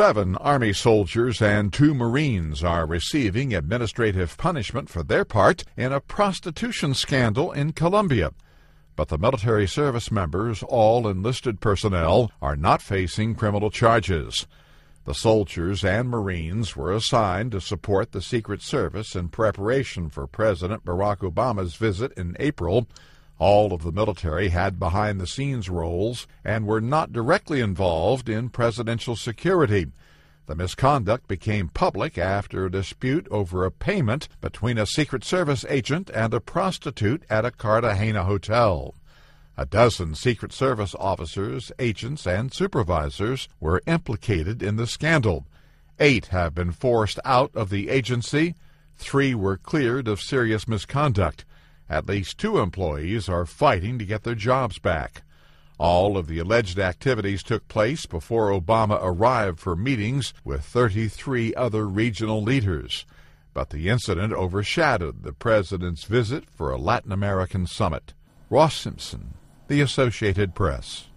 Seven Army soldiers and two Marines are receiving administrative punishment for their part in a prostitution scandal in Colombia. But the military service members, all enlisted personnel, are not facing criminal charges. The soldiers and Marines were assigned to support the Secret Service in preparation for President Barack Obama's visit in April all of the military had behind the scenes roles and were not directly involved in presidential security. The misconduct became public after a dispute over a payment between a Secret Service agent and a prostitute at a Cartagena hotel. A dozen Secret Service officers, agents, and supervisors were implicated in the scandal. Eight have been forced out of the agency. Three were cleared of serious misconduct. At least two employees are fighting to get their jobs back. All of the alleged activities took place before Obama arrived for meetings with 33 other regional leaders. But the incident overshadowed the president's visit for a Latin American summit. Ross Simpson, The Associated Press.